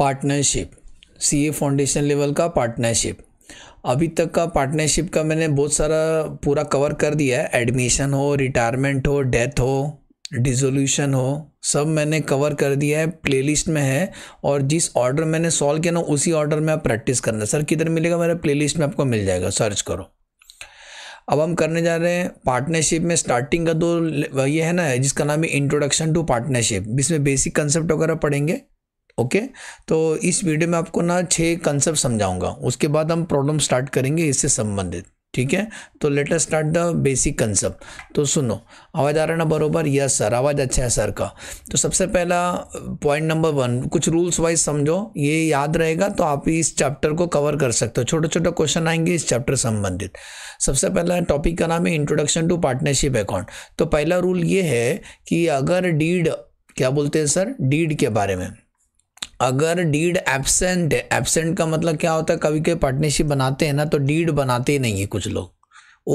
Partnership C A foundation level का partnership अभी तक का पार्टनरशिप का मैंने बहुत सारा पूरा कवर कर दिया है एडमिशन हो रिटायरमेंट हो डेथ हो डिजोल्यूशन हो सब मैंने कवर कर दिया है प्लेलिस्ट में है और जिस ऑर्डर मैंने सॉल्व किया ना उसी ऑर्डर में आप प्रैक्टिस करना सर किधर मिलेगा मेरा प्लेलिस्ट में आपको मिल जाएगा सर्च करो अब हम करने जा रहे हैं पार्टनरशिप में स्टार्टिंग का दो ये है ना जिसका नाम है इंट्रोडक्शन टू पार्टनरशिप इसमें बेसिक कंसेप्ट वगैरह पढ़ेंगे ओके तो इस वीडियो में आपको ना छः कंसेप्ट समझाऊंगा उसके बाद हम प्रॉब्लम स्टार्ट करेंगे इससे संबंधित ठीक है तो let us start the basic concept तो सुनो आवाज़ आ रहा ना बरोबर यस सर आवाज़ अच्छा है सर का तो सबसे पहला पॉइंट नंबर वन कुछ रूल्स वाइज समझो ये याद रहेगा तो आप इस चैप्टर को कवर कर सकते हो छोटे छोटे क्वेश्चन आएंगे इस चैप्टर संबंधित सबसे पहला टॉपिक का नाम है इंट्रोडक्शन टू पार्टनरशिप अकाउंट तो पहला रूल ये है कि अगर डीड क्या बोलते हैं सर डीड के बारे में अगर डीड एबसेंट है एबसेंट का मतलब क्या होता है कभी कभी पार्टनरशिप बनाते हैं ना तो डीड बनाते ही नहीं है कुछ लोग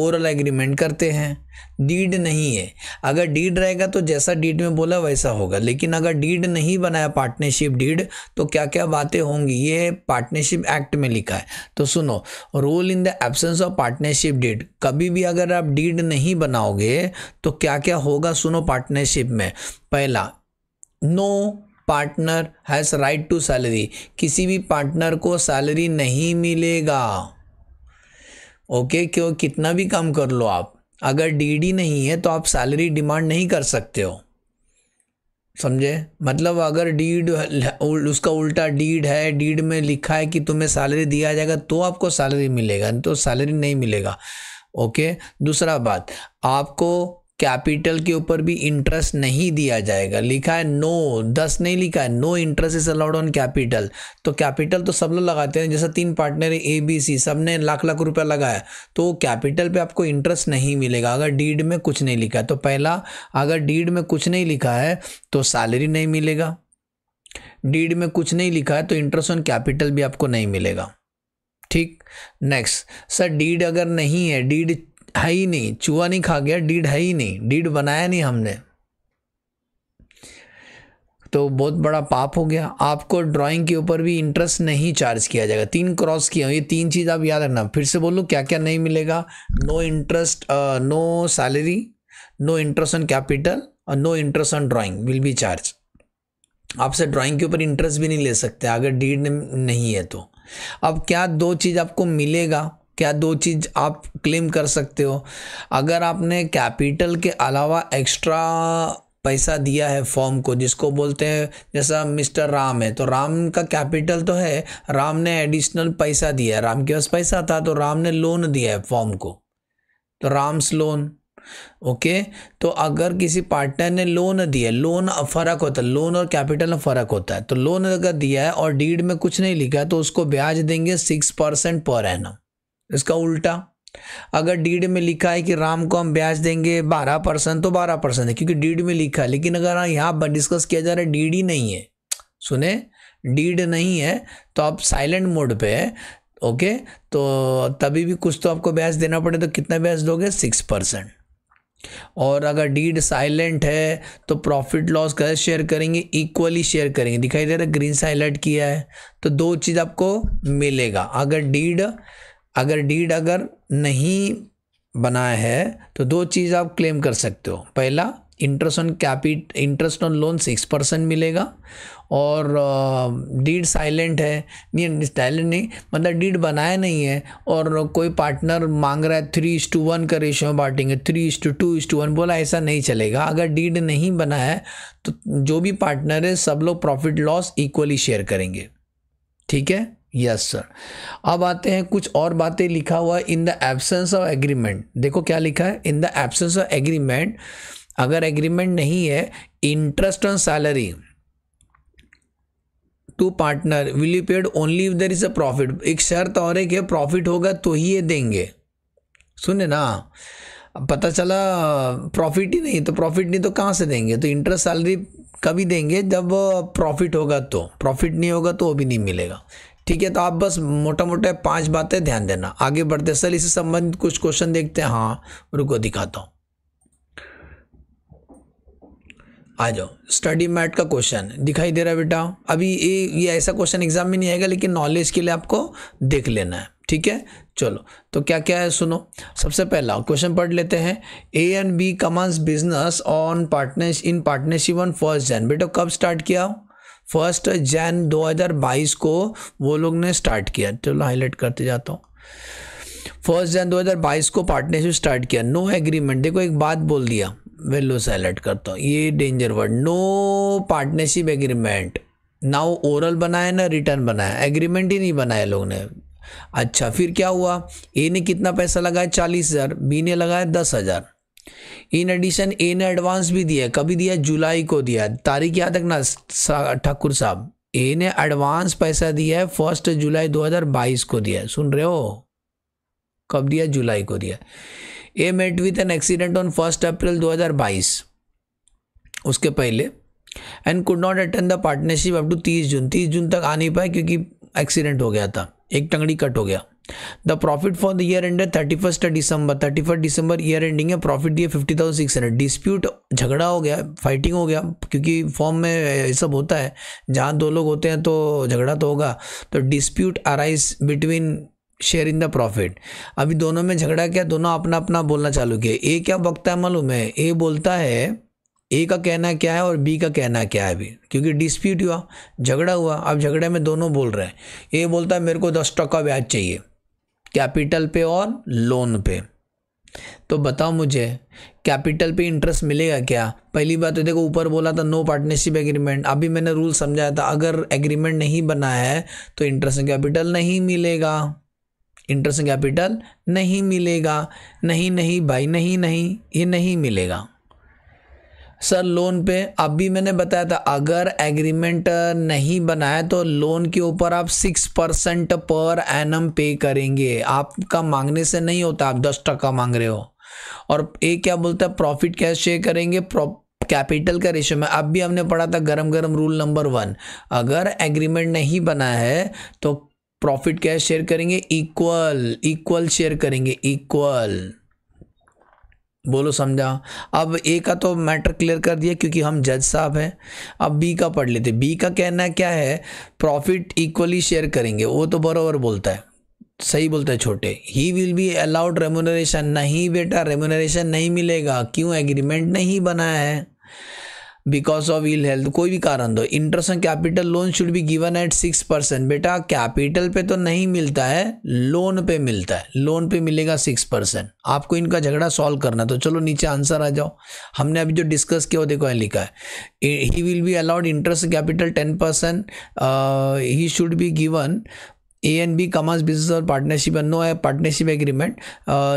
ओरल एग्रीमेंट करते हैं डीड नहीं है अगर डीड रहेगा तो जैसा डीड में बोला वैसा होगा लेकिन अगर डीड नहीं बनाया पार्टनरशिप डीड तो क्या क्या बातें होंगी ये पार्टनरशिप एक्ट में लिखा है तो सुनो rule in the absence of partnership deed कभी भी अगर आप डीड नहीं बनाओगे तो क्या क्या होगा सुनो पार्टनरशिप में पहला no partner has right to salary किसी भी पार्टनर को सैलरी नहीं मिलेगा ओके okay, क्यों कितना भी काम कर लो आप अगर डीडी नहीं है तो आप सैलरी डिमांड नहीं कर सकते हो समझे मतलब अगर डीड उसका उल्टा डीड है डीड में लिखा है कि तुम्हें सैलरी दिया जाएगा तो आपको सैलरी मिलेगा तो सैलरी नहीं मिलेगा ओके दूसरा बात आपको कैपिटल के ऊपर भी इंटरेस्ट नहीं दिया जाएगा लिखा है नो दस नहीं लिखा है no interest is allowed on capital तो कैपिटल तो सब लोग लगाते हैं जैसे तीन पार्टनर है ए बी सी सब ने लाख लाख रुपया लगाया तो कैपिटल पे आपको इंटरेस्ट नहीं मिलेगा अगर डीड में कुछ नहीं लिखा है तो पहला अगर डीड में कुछ नहीं लिखा है तो सैलरी नहीं मिलेगा डीड में कुछ नहीं लिखा है तो इंटरेस्ट ऑन कैपिटल भी आपको नहीं मिलेगा ठीक नेक्स्ट सर डीड अगर नहीं है डीड है ही नहीं चूहा नहीं खा गया डीड है ही नहीं डीड बनाया नहीं हमने तो बहुत बड़ा पाप हो गया आपको ड्राइंग के ऊपर भी इंटरेस्ट नहीं चार्ज किया जाएगा तीन क्रॉस किया ये तीन चीज़ आप याद रखना फिर से बोलूँ क्या क्या नहीं मिलेगा no interest no salary no interest on capital और no interest on drawing will be charge आपसे ड्राइंग के ऊपर इंटरेस्ट भी नहीं ले सकते अगर डीड नहीं है तो अब क्या दो चीज़ आपको मिलेगा क्या दो चीज़ आप क्लेम कर सकते हो अगर आपने कैपिटल के अलावा एक्स्ट्रा पैसा दिया है फॉर्म को जिसको बोलते हैं जैसा मिस्टर राम है तो राम का कैपिटल तो है राम ने एडिशनल पैसा दिया है राम के पास पैसा था तो राम ने लोन दिया है फॉर्म को तो राम्स लोन ओके तो अगर किसी पार्टनर ने लोन दिया लोन फ़र्क होता है लोन और कैपिटल में फ़र्क होता है तो लोन अगर दिया है और डीड में कुछ नहीं लिखा है तो उसको ब्याज देंगे सिक्स परसेंट पर एनम इसका उल्टा अगर डीड में लिखा है कि राम को हम ब्याज देंगे बारह परसेंट तो बारह परसेंट है क्योंकि डीड में लिखा है लेकिन अगर हाँ, यहाँ डिस्कस किया जा रहा है डीड ही नहीं है सुने डीड नहीं है तो आप साइलेंट मोड पे है ओके तो तभी भी कुछ तो आपको ब्याज देना पड़े तो कितना ब्याज दोगे सिक्स परसेंट और अगर डीड साइलेंट है तो प्रॉफिट लॉस कैसे शेयर करेंगे इक्वली शेयर करेंगे दिखाई दे रहा है ग्रीन साइलेंट किया है तो दो चीज़ आपको मिलेगा अगर डीड अगर डीड अगर नहीं बनाया है तो दो चीज़ आप क्लेम कर सकते हो पहला interest on capital interest on loan six percent मिलेगा और डीड साइलेंट है नहीं साइलेंट नहीं मतलब डीड बनाया नहीं है और कोई पार्टनर मांग रहा है थ्री इस टू वन का रेशियो बांटेंगे three is two two is two one बोला ऐसा नहीं चलेगा अगर डीड नहीं बना है तो जो भी पार्टनर है सब लोग प्रॉफिट लॉस इक्वली शेयर करेंगे ठीक है यस सर अब आते हैं कुछ और बातें लिखा हुआ in the absence of agreement देखो क्या लिखा है in the absence of agreement अगर एग्रीमेंट नहीं है interest on salary to partner will you paid only if there is a profit एक शर्त और एक प्रॉफिट होगा तो ही ये देंगे सुने ना पता चला प्रॉफिट ही नहीं तो प्रॉफिट नहीं तो कहाँ से देंगे तो इंटरेस्ट सैलरी कभी देंगे जब प्रॉफिट होगा तो प्रॉफिट नहीं होगा तो वो भी नहीं मिलेगा ठीक है तो आप बस मोटा मोटा पांच बातें ध्यान देना आगे बढ़ते सर इसी संबंधित कुछ क्वेश्चन देखते हैं हाँ रुको दिखाता हूँ आ जाओ स्टडी मैट का क्वेश्चन दिखाई दे रहा है बेटा अभी ये ये ऐसा क्वेश्चन एग्जाम में नहीं आएगा लेकिन नॉलेज के लिए आपको देख लेना है ठीक है चलो तो क्या क्या है सुनो सबसे पहला क्वेश्चन पढ़ लेते हैं A and B commence business on partner in partnership on first Jan बेटा कब स्टार्ट किया फर्स्ट जैन 2022 को वो लोग ने स्टार्ट किया चलो हाईलाइट करते जाता हूँ फर्स्ट जैन 2022 को पार्टनरशिप स्टार्ट किया नो एग्रीमेंट देखो एक बात बोल दिया वेलो से हाईलाइट करता हूँ ये danger word no partnership agreement ना वो ओरल बनाया ना रिटर्न बनाया एग्रीमेंट ही नहीं बनाया लोगों ने अच्छा फिर क्या हुआ ए ने कितना पैसा लगाया चालीस हज़ार बी ने लगाया दस हज़ार इन एडिशन ए ने एडवांस भी दिया कभी दिया जुलाई को दिया तारीख याद रखना ठाकुर साहब ए ने एडवांस पैसा दिया है फर्स्ट जुलाई 2022 को दिया सुन रहे हो कब दिया जुलाई को दिया A met with an accident on first April 2022 उसके पहले and could not attend the partnership up to 30 जून 30 जून तक आ नहीं पाए क्योंकि एक्सीडेंट हो गया था एक टंगड़ी कट हो गया the profit for the year ended thirty first December thirty first December year ending है प्रॉफिट दिए fifty thousand six hundred dispute झगड़ा हो गया फाइटिंग हो गया क्योंकि फॉर्म में ये सब होता है जहाँ दो लोग होते हैं तो झगड़ा तो होगा तो dispute arise between share in the profit अभी दोनों में झगड़ा क्या दोनों अपना अपना बोलना चालू किया ए क्या बकता है मालूम है ए बोलता है ए का कहना क्या है और बी का कहना क्या है अभी क्योंकि डिस्प्यूट हुआ झगड़ा हुआ अब झगड़े में दोनों बोल रहे हैं ए बोलता है मेरे को दस टका ब्याज चाहिए कैपिटल पे और लोन पे तो बताओ मुझे कैपिटल पे इंटरेस्ट मिलेगा क्या पहली बात तो देखो ऊपर बोला था नो पार्टनरशिप एग्रीमेंट अभी मैंने रूल समझाया था अगर एग्रीमेंट नहीं बना है तो इंटरेस्ट कैपिटल नहीं मिलेगा इंटरेस्ट कैपिटल नहीं मिलेगा नहीं नहीं भाई नहीं नहीं ये नहीं मिलेगा सर लोन पे अभी मैंने बताया था अगर एग्रीमेंट नहीं बनाया तो लोन के ऊपर आप सिक्स परसेंट पर एन पे करेंगे आपका मांगने से नहीं होता आप दस टका मांग रहे हो और एक क्या बोलता है प्रॉफिट कैश शेयर करेंगे कैपिटल का रेशो में अब भी हमने पढ़ा था गरम गरम रूल नंबर वन अगर एग्रीमेंट नहीं बना है तो प्रॉफिट कैश शेयर करेंगे इक्वल इक्वल शेयर करेंगे इक्वल बोलो समझा अब ए का तो मैटर क्लियर कर दिया क्योंकि हम जज साहब हैं अब बी का पढ़ लेते बी का कहना क्या है प्रॉफिट इक्वली शेयर करेंगे वो तो बराबर बोलता है सही बोलते हैं छोटे he will be allowed remuneration नहीं बेटा रेमोनरेशन नहीं मिलेगा क्यों एग्रीमेंट नहीं बनाया है बिकॉज ऑफ इल हेल्थ कोई भी कारण दो interest on capital loan should be given at six percent बेटा कैपिटल पे तो नहीं मिलता है लोन पे मिलता है लोन पे मिलेगा सिक्स परसेंट आपको इनका झगड़ा सॉल्व करना तो चलो नीचे आंसर आ जाओ हमने अभी जो डिस्कस किया वो देखो है लिखा है he will be allowed interest capital ten percent he should be given A and B commerce business और पार्टनरशिप नो है पार्टनरशिप एग्रीमेंट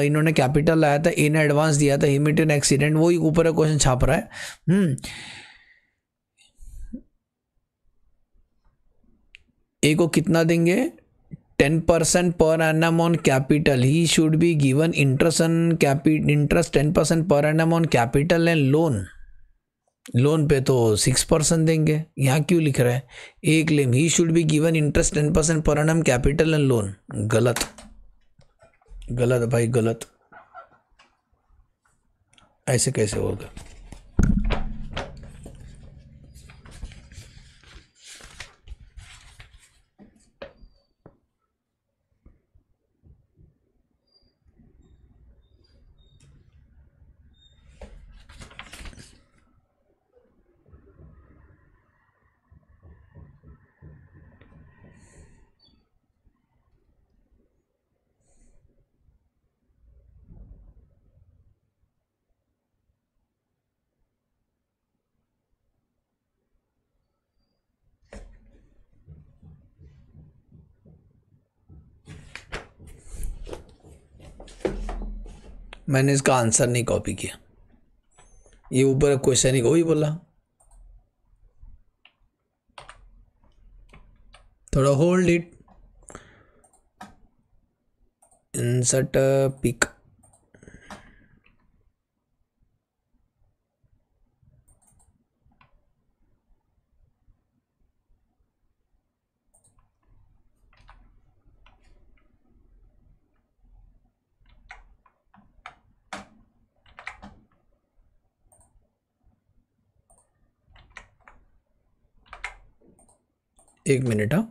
इन्होंने कैपिटल लाया था इन्हें एडवांस दिया था हिमिट इन एक्सीडेंट वही ऊपर का क्वेश्चन छाप रहा है हम्म ए को कितना देंगे ten percent per annum on capital he should be given interest on capital interest ten percent per annum on capital and loan loan पे तो सिक्स परसेंट देंगे यहाँ क्यों लिख रहा है एक लेम he should be given interest ten percent per annum capital and loan गलत गलत भाई गलत ऐसे कैसे होगा मैंने इसका आंसर नहीं कॉपी किया ये ऊपर क्वेश्चन ही वही बोला थोड़ा होल्ड इट इंसर्ट पिक एक मिनट हाँ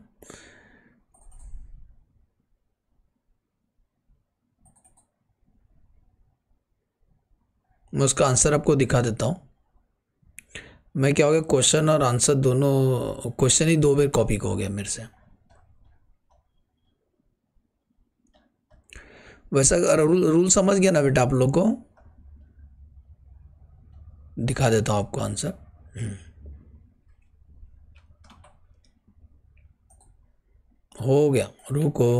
मैं उसका आंसर आपको दिखा देता हूँ मैं क्या हो गया क्वेश्चन और आंसर दोनों क्वेश्चन ही दो बार कॉपी हो गया मेरे से वैसा रूल रूल समझ गया ना बेटा आप लोग को दिखा देता हूँ आपको आंसर हम्म। हो गया रुको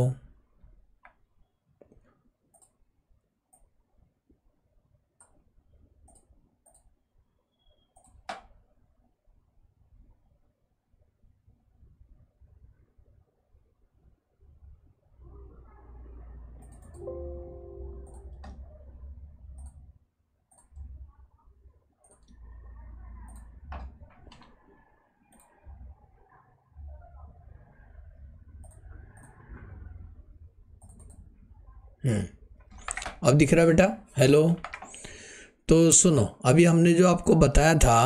हम्म। अब दिख रहा है बेटा हेलो तो सुनो अभी हमने जो आपको बताया था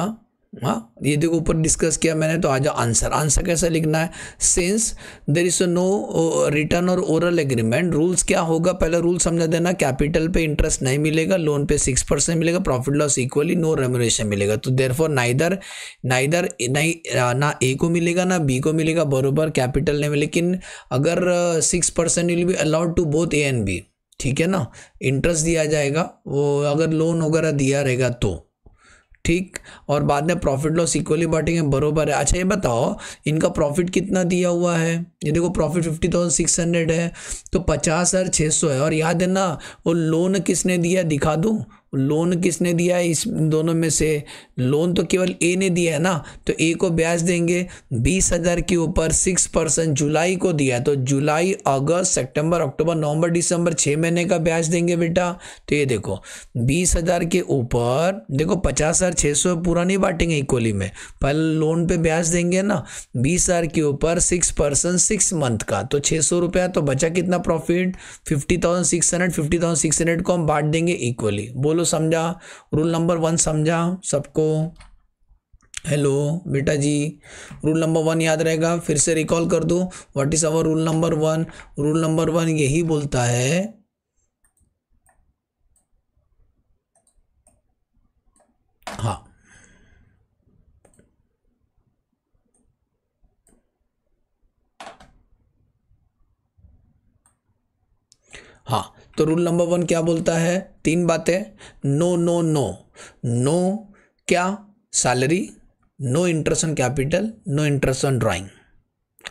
हाँ ये देखो ऊपर डिस्कस किया मैंने तो आ जाओ आंसर आंसर कैसे लिखना है since there is no return और ओरल एग्रीमेंट रूल्स क्या होगा पहले रूल समझा देना कैपिटल पे इंटरेस्ट नहीं मिलेगा लोन पे सिक्स परसेंट मिलेगा profit loss equally no remuneration मिलेगा तो देर फॉर नाइदर नाइदर नहीं uh, ना ए को मिलेगा ना बी को मिलेगा बरोबर कैपिटल नहीं लेकिन अगर six percent will be allowed to both A and B ठीक है ना इंटरेस्ट दिया जाएगा वो अगर लोन वगैरह दिया रहेगा तो ठीक और बाद में प्रॉफिट लॉस इक्वली बांटेंगे बरोबर है अच्छा ये बताओ इनका प्रॉफिट कितना दिया हुआ है ये देखो profit fifty thousand six hundred है तो पचास हज़ार छः सौ है और याद है ना वो लोन किसने दिया दिखा दूँ लोन किसने दिया है इस दोनों में से लोन तो केवल ए ने दिया है ना तो ए को ब्याज देंगे बीस हज़ार के ऊपर सिक्स परसेंट जुलाई को दिया तो जुलाई अगस्त सितंबर अक्टूबर नवंबर दिसंबर छः महीने का ब्याज देंगे बेटा तो ये देखो बीस हज़ार के ऊपर देखो पचास हज़ार छः सौ पूरा नहीं बांटेंगे इक्वली में पहले लोन पे ब्याज देंगे ना बीस हज़ार के ऊपर सिक्स परसेंट सिक्स मंथ का तो छः सौ रुपया तो बचा कितना profit fifty thousand six hundred fifty thousand six hundred को हम बांट देंगे इक्वली बोलो चलो समझा रूल नंबर वन समझा सबको हेलो बेटा जी रूल नंबर वन याद रहेगा फिर से रिकॉल कर दो what is our rule number one rule number one यही बोलता है हाँ तो रूल नंबर वन क्या बोलता है तीन बातें नो नो नो नो क्या salary no interest on capital no interest on drawing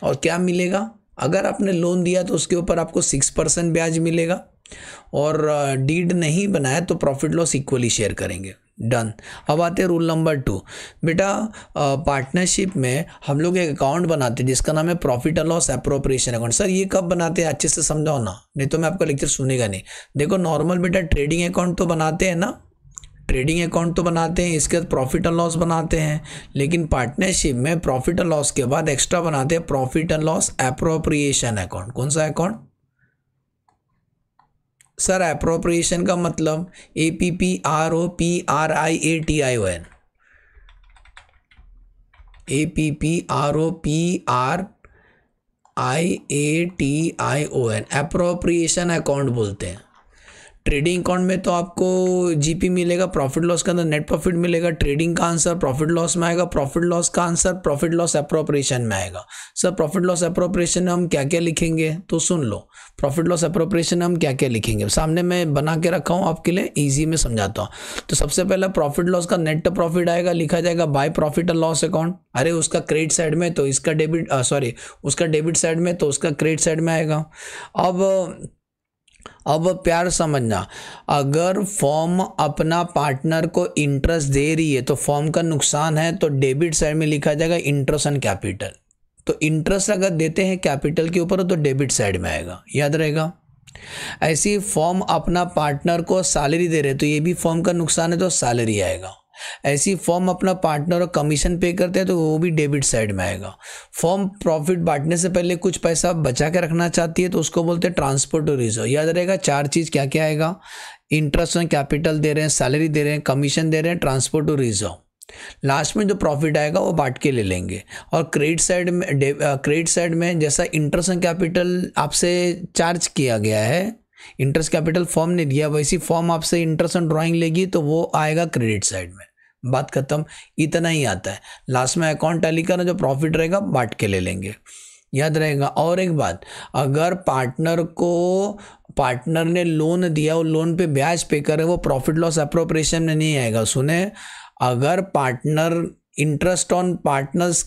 और क्या मिलेगा अगर आपने लोन दिया तो उसके ऊपर आपको सिक्स परसेंट ब्याज मिलेगा और डीड नहीं बनाया तो प्रॉफिट लॉस इक्वली शेयर करेंगे डन अब आते हैं रूल नंबर टू बेटा पार्टनरशिप में हम लोग एक अकाउंट बनाते हैं जिसका नाम है profit and loss appropriation account sir ये कब बनाते हैं अच्छे से समझाओ ना नहीं तो मैं आपका लेक्चर सुनेगा नहीं देखो नॉर्मल बेटा ट्रेडिंग अकाउंट तो बनाते हैं ना ट्रेडिंग अकाउंट तो बनाते हैं इसके बाद प्रॉफिट एंड लॉस बनाते हैं लेकिन पार्टनरशिप में प्रॉफिट एंड लॉस के बाद एक्स्ट्रा बनाते हैं profit and loss appropriation account कौन सा अकाउंट सर अप्रोप्रिएशन का मतलब A P P R O P R I A T I O N A P P R O P R I A T I O N appropriation account बोलते हैं trading account में तो आपको GP मिलेगा profit loss के अंदर net profit मिलेगा trading का आंसर प्रॉफिट लॉस में आएगा प्रॉफिट लॉस का आंसर प्रॉफिट लॉस अप्रोप्रिएशन में आएगा सर प्रॉफिट लॉस अप्रोप्रिएशन में हम क्या क्या लिखेंगे तो सुन लो प्रॉफिट लॉस अप्रोप्रिएशन हम क्या क्या लिखेंगे सामने मैं बना के रखा हूँ आपके लिए ईजी में समझाता हूँ तो सबसे पहला प्रॉफिट लॉस का नेट प्रॉफिट आएगा लिखा जाएगा by profit and loss account अरे उसका क्रेडिट साइड में तो इसका डेबिट सॉरी उसका डेबिट साइड में तो उसका क्रेडिट साइड में आएगा अब अब प्यार समझना अगर फॉर्म अपना पार्टनर को इंटरेस्ट दे रही है तो फॉर्म का नुकसान है तो डेबिट साइड में लिखा जाएगा इंटरेस्ट ऑन कैपिटल तो इंटरेस्ट अगर देते हैं कैपिटल के ऊपर तो डेबिट साइड में आएगा याद रहेगा ऐसी फॉर्म अपना पार्टनर को सैलरी दे रहे तो ये भी फॉर्म का नुकसान है तो सैलरी आएगा ऐसी फॉर्म अपना पार्टनर और कमीशन पे करते हैं तो वो भी डेबिट साइड में आएगा फॉर्म प्रॉफिट बांटने से पहले कुछ पैसा बचा के रखना चाहती है तो उसको बोलते हैं ट्रांसपोर्ट और रिजर्व याद रहेगा चार चीज़ क्या क्या आएगा इंटरेस्ट ऑन कैपिटल दे रहे हैं सैलरी दे रहे हैं कमीशन दे रहे हैं ट्रांसपोर्ट और रिजर्व लास्ट में जो प्रॉफिट आएगा वो बांट के ले लेंगे और क्रेडिट साइड में क्रेडिट साइड में जैसा इंटरेस्ट ऑन कैपिटल आपसे चार्ज किया गया है इंटरेस्ट कैपिटल फॉर्म ने दिया वैसी फॉर्म आपसे इंटरेस्ट ऑन ड्राइंग लेगी तो वो आएगा क्रेडिट साइड में बात खत्म इतना ही आता है लास्ट में अकाउंट टैली करना जो प्रॉफिट रहेगा बांट के ले लेंगे याद रहेगा और एक बात अगर पार्टनर को पार्टनर ने लोन दिया वो लोन पे ब्याज पे करे वो प्रॉफिट लॉस अप्रोप्रिएशन में नहीं आएगा सुने अगर partner interest on partners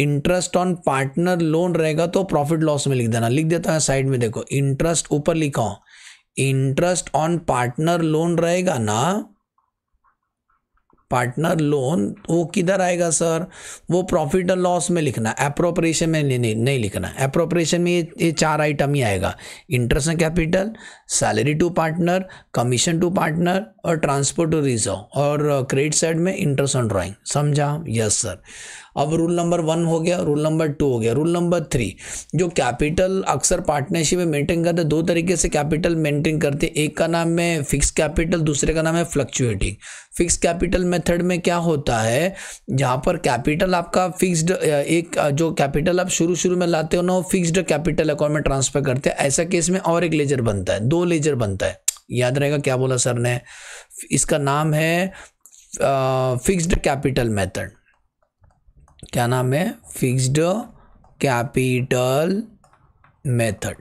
interest on partner loan रहेगा तो प्रॉफिट लॉस में लिख देना लिख देता है साइड में देखो इंटरेस्ट ऊपर लिखा हूँ इंटरेस्ट ऑन पार्टनर लोन रहेगा ना पार्टनर लोन वो किधर आएगा सर वो प्रॉफिट और लॉस में लिखना अप्रोप्रिएशन में नहीं, नहीं लिखना अप्रोप्रिएशन में ये ये चार आइटम ही आएगा interest on capital salary to partner commission to partner और ट्रांसपोर्ट टू रिजर्व और क्रेडिट uh, साइड में इंटरेस्ट ऑन ड्राइंग समझा यस सर अब रूल नंबर वन हो गया रूल नंबर टू हो गया रूल नंबर थ्री जो कैपिटल अक्सर पार्टनरशिप में मेंटेन करते दो तरीके से कैपिटल मेंटेन करते एक का नाम है फिक्स कैपिटल दूसरे का नाम है फ्लक्चुएटिंग फिक्स कैपिटल मेथड में क्या होता है जहाँ पर कैपिटल आपका फिक्स्ड एक जो कैपिटल आप शुरू शुरू में लाते हो ना वो फिक्सड कैपिटल अकाउंट में ट्रांसफर करते हैं ऐसा केस में और एक लेजर बनता है दो लेजर बनता है याद रहेगा क्या बोला सर ने इसका नाम है फिक्स्ड कैपिटल मेथड क्या नाम है फिक्स्ड कैपिटल मेथड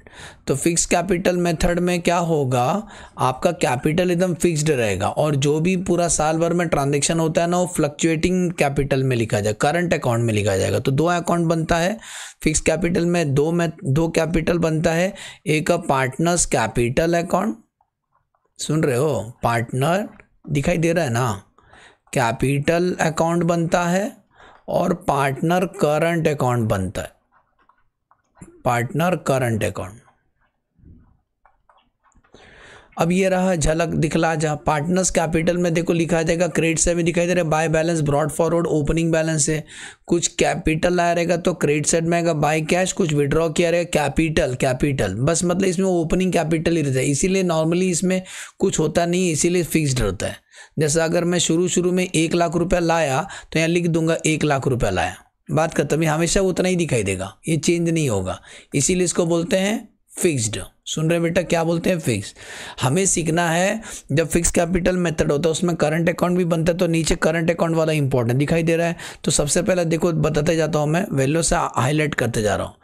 तो फिक्स कैपिटल मेथड में क्या होगा आपका कैपिटल एकदम फिक्स्ड रहेगा और जो भी पूरा साल भर में ट्रांजेक्शन होता है ना वो फ्लक्चुएटिंग कैपिटल में लिखा जाए करंट अकाउंट में लिखा जाएगा तो दो अकाउंट बनता है फिक्स कैपिटल में दो में दो कैपिटल बनता है एक पार्टनर्स कैपिटल अकाउंट सुन रहे हो पार्टनर दिखाई दे रहा है ना कैपिटल अकाउंट बनता है और पार्टनर करंट अकाउंट बनता है पार्टनर करंट अकाउंट अब ये रहा झलक दिखला जा पार्टनर्स कैपिटल में देखो लिखा जाएगा क्रेडिट सेट में दिखाई दे रहा है by balance brought forward opening balance है कुछ कैपिटल आया रहेगा तो क्रेडिट सेट में आएगा बाय कैश कुछ विड्रॉ किया रहेगा कैपिटल कैपिटल बस मतलब इसमें ओपनिंग कैपिटल ही रहता है इसीलिए नॉर्मली इसमें कुछ होता नहीं इसीलिए फिक्सड रहता है जैसा अगर मैं शुरू शुरू में एक लाख रुपया लाया तो यहाँ लिख दूंगा एक लाख रुपया लाया बात करता हूँ हमेशा उतना ही दिखाई देगा ये चेंज नहीं होगा इसीलिए इसको बोलते हैं फिक्स्ड सुन रहे बेटा क्या बोलते हैं फिक्स हमें सीखना है जब फिक्स कैपिटल मेथड होता है उसमें करंट अकाउंट भी बनता है तो नीचे करंट अकाउंट वाला इंपॉर्टेंट दिखाई दे रहा है तो सबसे पहला देखो बताते जाता हूँ मैं वैल्यू से हाईलाइट करते जा रहा हूँ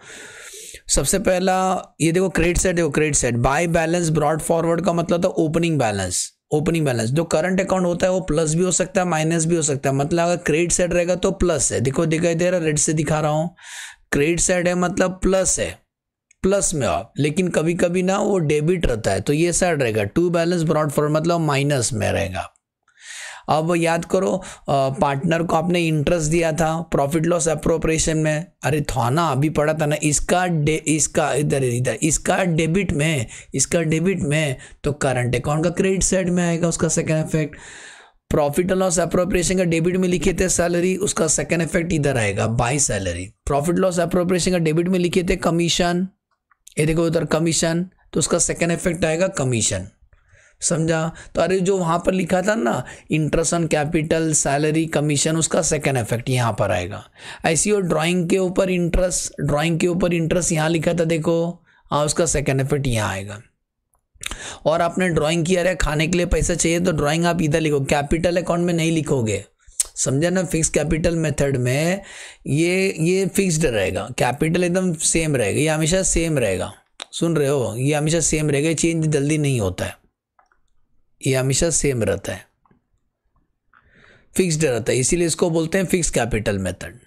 सबसे पहला ये देखो क्रेडिट सेट देखो credit side by balance brought forward का मतलब था ओपनिंग बैलेंस ओपनिंग बैलेंस जो करंट अकाउंट होता है वो प्लस भी हो सकता है माइनस भी हो सकता है मतलब अगर क्रेडिट सेट रहेगा तो प्लस है देखो दिखाई दे रहा है रेड से दिखा रहा हूँ क्रेडिट सेट है मतलब प्लस है प्लस में हो लेकिन कभी कभी ना वो डेबिट रहता है तो ये साइड रहेगा टू बैलेंस ब्रॉड फॉर मतलब माइनस में रहेगा अब याद करो पार्टनर को आपने इंटरेस्ट दिया था प्रॉफिट लॉस अप्रोप्रिएशन में अरे था ना अभी पड़ा था ना इसका डे इसका इधर इधर इसका डेबिट में इसका डेबिट में तो करंट अकाउंट का क्रेडिट साइड में आएगा उसका second effect profit loss appropriation का डेबिट में लिखे थे सैलरी उसका सेकेंड इफेक्ट इधर आएगा by salary profit loss appropriation का डेबिट में लिखे थे कमीशन ये देखो उधर कमीशन तो उसका सेकेंड इफेक्ट आएगा कमीशन समझा तो अरे जो वहाँ पर लिखा था ना interest on capital salary commission उसका सेकेंड इफेक्ट यहाँ पर आएगा ऐसी और ड्राइंग के ऊपर इंटरेस्ट ड्राइंग के ऊपर इंटरेस्ट यहाँ लिखा था देखो हाँ उसका सेकेंड इफेक्ट यहाँ आएगा और आपने ड्राइंग किया रहा खाने के लिए पैसा चाहिए तो ड्राइंग आप इधर लिखो कैपिटल अकाउंट में नहीं लिखोगे समझा ना फिक्स कैपिटल मेथड में ये ये फिक्स्ड रहेगा कैपिटल एकदम सेम रहेगा ये हमेशा सेम रहेगा सुन रहे हो ये हमेशा सेम रहेगा चेंज जल्दी नहीं होता है ये हमेशा सेम रहता है फिक्स्ड रहता है इसीलिए इसको बोलते हैं fix capital method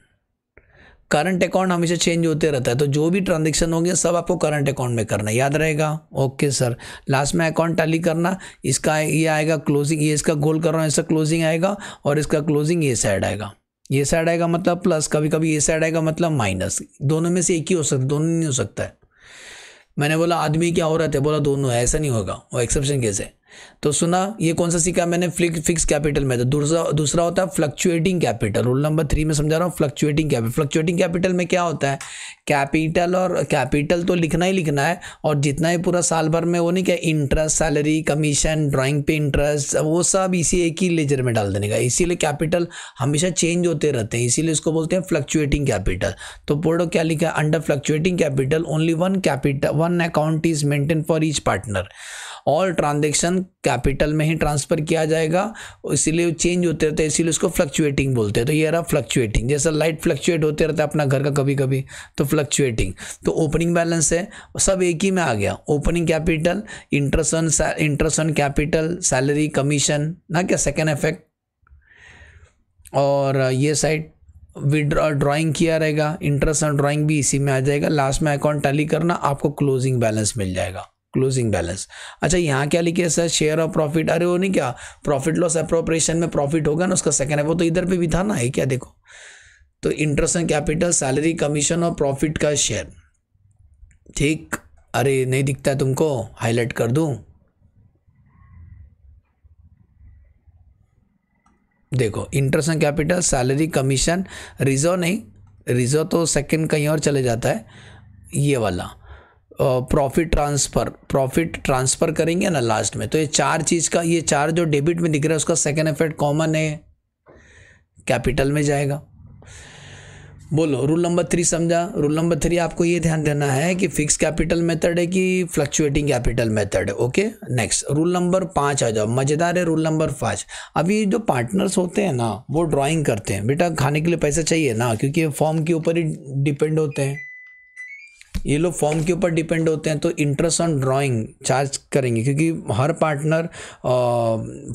current account हमेशा चेंज होते रहता है तो जो भी ट्रांजेक्शन होंगे सब आपको करंट अकाउंट में करना है याद रहेगा ओके सर लास्ट में अकाउंट टैली करना इसका ये आएगा क्लोजिंग ये इसका गोल कर रहा हूँ ऐसा क्लोजिंग आएगा और इसका क्लोजिंग ये साइड आएगा ये साइड आएगा मतलब प्लस कभी कभी ये साइड आएगा मतलब माइनस दोनों में से एक ही हो सकता दोनों नहीं हो सकता है मैंने बोला आदमी क्या हो रहा था बोला दोनों ऐसा नहीं होगा वो एक्सेप्शन केस है तो सुना ये कौन सा सीखा मैंने फिक्स कैपिटल तो दूसरा दूसरा होता है fluctuating capital rule number three में समझा रहा हूँ फ्लक्चुएटिंग कैपिटल फ्लक्चुएटिंग कैपिटल में क्या होता है कैपिटल और कैपिटल तो लिखना ही लिखना है और जितना ही पूरा साल भर में वो नहीं क्या इंटरेस्ट सैलरी कमीशन ड्राइंग पे इंटरेस्ट वो सब इसी एक ही लेजर में डाल देने का इसीलिए कैपिटल हमेशा चेंज होते रहते हैं इसीलिए इसको बोलते हैं फ्लक्चुएटिंग कैपिटल तो पोर्डो क्या लिखा है under fluctuating capital only one capital one account is maintain for each partner और ट्रांजेक्शन कैपिटल में ही ट्रांसफ़र किया जाएगा इसीलिए चेंज होते रहते हैं इसीलिए उसको फ्लक्चुएटिंग बोलते हैं तो ये रहा फ्लक्चुएटिंग जैसा लाइट फ्लक्चुएट होते रहता है अपना घर का कभी कभी तो फ्लक्चुएटिंग तो ओपनिंग बैलेंस है सब एक ही में आ गया opening capital interest on interest on capital salary commission ना क्या सेकेंड इफेक्ट और ये साइड विड्रॉ ड्राइंग किया रहेगा इंटरेस्ट ऑन ड्राइंग भी इसी में आ जाएगा लास्ट में अकाउंट टैली करना आपको क्लोजिंग बैलेंस मिल जाएगा क्लोजिंग बैलेंस अच्छा यहाँ क्या लिखे सर शेयर ऑफ प्रॉफिट अरे वो नहीं क्या प्रॉफिट लॉस अप्रोप्रिएशन में प्रॉफिट होगा ना उसका सेकंड है वो तो इधर पे भी था ना है क्या देखो तो interest and capital salary commission और प्रॉफिट का शेयर ठीक अरे नहीं दिखता है तुमको हाईलाइट कर दूँ देखो interest and capital salary commission reserve नहीं रिजर्व तो सेकंड कहीं और चले जाता है ये वाला प्रॉफिट ट्रांसफ़र प्रॉफिट ट्रांसफ़र करेंगे ना लास्ट में तो ये चार चीज़ का ये चार जो डेबिट में दिख रहा है उसका सेकेंड इफेक्ट कॉमन है कैपिटल में जाएगा बोलो रूल नंबर थ्री समझा रूल नंबर थ्री आपको ये ध्यान देना है कि फिक्स कैपिटल मेथड है कि फ्लक्चुएटिंग कैपिटल मेथड है ओके नेक्स्ट रूल नंबर पाँच आ जाओ मज़ेदार है रूल नंबर पाँच अभी जो पार्टनर्स होते हैं ना वो ड्राइंग करते हैं बेटा खाने के लिए पैसा चाहिए ना क्योंकि फॉर्म के ऊपर ही डिपेंड होते हैं ये लोग फॉर्म के ऊपर डिपेंड होते हैं तो इंटरेस्ट ऑन ड्राइंग चार्ज करेंगे क्योंकि हर पार्टनर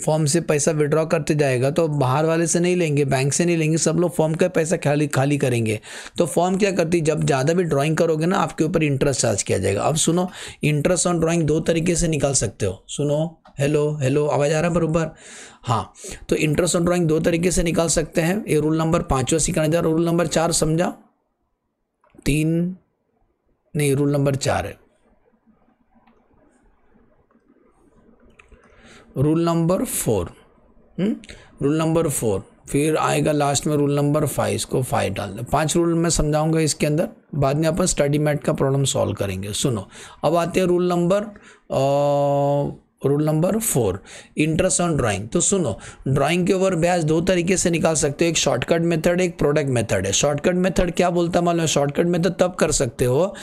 फॉर्म से पैसा विड्रॉ करते जाएगा तो बाहर वाले से नहीं लेंगे बैंक से नहीं लेंगे सब लोग फॉर्म का पैसा खाली खाली करेंगे तो फॉर्म क्या करती जब ज़्यादा भी ड्राॅइंग करोगे ना आपके ऊपर इंटरेस्ट चार्ज किया जाएगा अब सुनो इंटरेस्ट ऑन ड्रॉइंग दो तरीके से निकाल सकते हो सुनो हेलो हेलो आवाज़ आ रहा है बरूबर हाँ तो इंटरेस्ट ऑन ड्राइंग दो तरीके से निकाल सकते हैं ये रूल नंबर पाँचवा सीखा जा रूल नंबर चार समझा तीन नहीं रूल नंबर चार है rule number four rule number four फिर आएगा लास्ट में रूल नंबर फाइव इसको फाइव डाल दें पांच रूल मैं समझाऊंगा इसके अंदर बाद में अपन स्टडी मैट का प्रॉब्लम सॉल्व करेंगे सुनो अब आते हैं rule number rule number four interest on drawing तो सुनो ड्राइंग के ऊपर ब्याज दो तरीके से निकाल सकते हो एक शॉर्टकट मेथड एक प्रोडक्ट मेथड है शॉर्टकट मेथड क्या बोलता है मालूम है शॉर्टकट मेथड तब कर सकते हो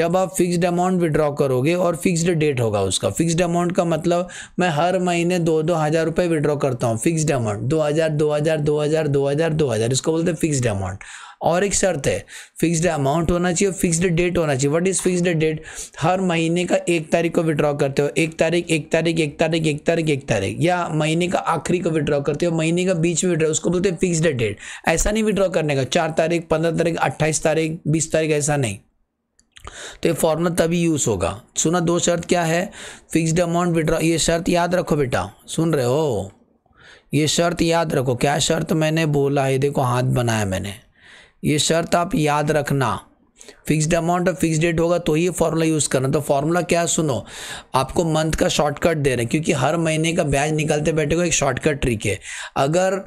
जब आप फिक्स्ड अमाउंट विड्रॉ करोगे और फिक्स्ड डेट होगा उसका फिक्स्ड अमाउंट का मतलब मैं हर महीने दो दो हज़ार रुपये विड्रॉ करता हूँ फिक्स्ड अमाउंट दो हज़ार दो हज़ार दो हज़ार दो हज़ार दो हज़ार इसको बोलते हैं फिक्सड अमाउंट और एक शर्त है फिक्स्ड अमाउंट होना चाहिए और फिक्स्ड डेट होना चाहिए व्हाट इज़ फिक्स्ड डेट हर महीने का एक तारीख को विड्रॉ करते हो एक तारीख एक तारीख एक तारीख एक तारीख एक तारीख या महीने का आखिरी को विड्रॉ करते हो महीने का बीच में विड्रॉ उसको बोलते हैं फिक्स्ड डेट ऐसा नहीं विड्रॉ करने का चार तारीख पंद्रह तारीख अट्ठाईस तारीख बीस तारीख ऐसा नहीं तो ये फॉर्मूला तभी यूज़ होगा सुना दो शर्त क्या है फिक्स्ड अमाउंट विड्रॉ ये शर्त याद रखो बेटा सुन रहे हो ये शर्त याद रखो क्या शर्त मैंने बोला है देखो हाथ बनाया मैंने ये शर्त आप याद रखना फिक्स्ड अमाउंट और फिक्स डेट होगा तो ही फार्मूला यूज़ करना तो फार्मूला क्या सुनो आपको मंथ का शॉर्टकट दे रहे हैं क्योंकि हर महीने का ब्याज निकालते बैठे को एक शॉर्टकट ट्रिक है अगर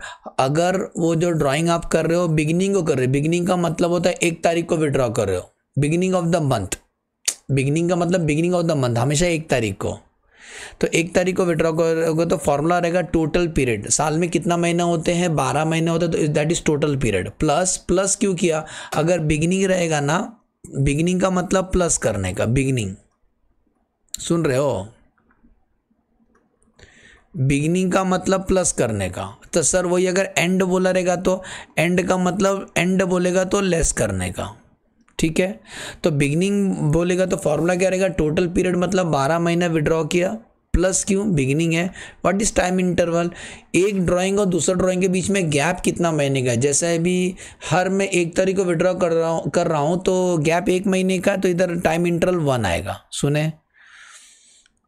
अगर वो जो ड्राइंग आप कर रहे हो बिगनिंग को कर रहे हो बिगनिंग का मतलब होता है एक तारीख को विड्रॉ कर रहे हो beginning of the month beginning का मतलब बिगनिंग ऑफ द मंथ हमेशा एक तारीख को तो एक तारीख को विड्रॉ करोगे तो फॉर्मूला रहेगा टोटल पीरियड साल में कितना महीना होते हैं बारह महीने होते हैं तो that is total period plus plus क्यों किया अगर बिगनिंग रहेगा ना बिगिनिंग का मतलब प्लस करने का बिगनिंग सुन रहे हो बिगनिंग का मतलब प्लस करने का तो सर वही अगर एंड बोला रहेगा तो एंड का मतलब एंड बोलेगा तो लेस करने का ठीक है तो बिगनिंग बोलेगा तो फॉर्मूला क्या रहेगा टोटल पीरियड मतलब बारह महीना विड्रॉ किया प्लस क्यों बिगिनिंग है व्हाट इज टाइम इंटरवल एक ड्राइंग और दूसरा ड्राइंग के बीच में गैप कितना महीने का है जैसे अभी हर मैं एक तारीख को विड्रॉ कर रहा हूँ कर रहा हूँ तो गैप एक महीने का तो इधर टाइम इंटरवल वन आएगा सुने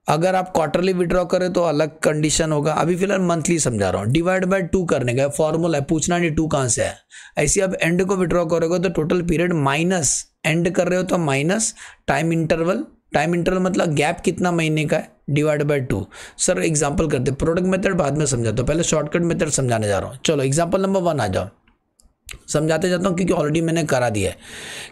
अगर आप क्वार्टरली विड्रॉ करें तो अलग कंडीशन होगा अभी फिलहाल मंथली समझा रहा हूँ डिवाइड बाय टू करने का फॉर्मूला है पूछना नहीं टू कहाँ से है ऐसे आप एंड को विड्रॉ करोगे तो टोटल पीरियड माइनस एंड कर रहे हो तो minus time interval time interval मतलब गैप कितना महीने का है divide by two sir example करते प्रोडक्ट मेथड बाद में समझाता हूँ पहले शॉर्टकट मेथड समझाने जा रहा हूँ चलो एग्जाम्पल नंबर वन आ जाओ समझाते जाता हूँ क्योंकि ऑलरेडी मैंने करा दिया है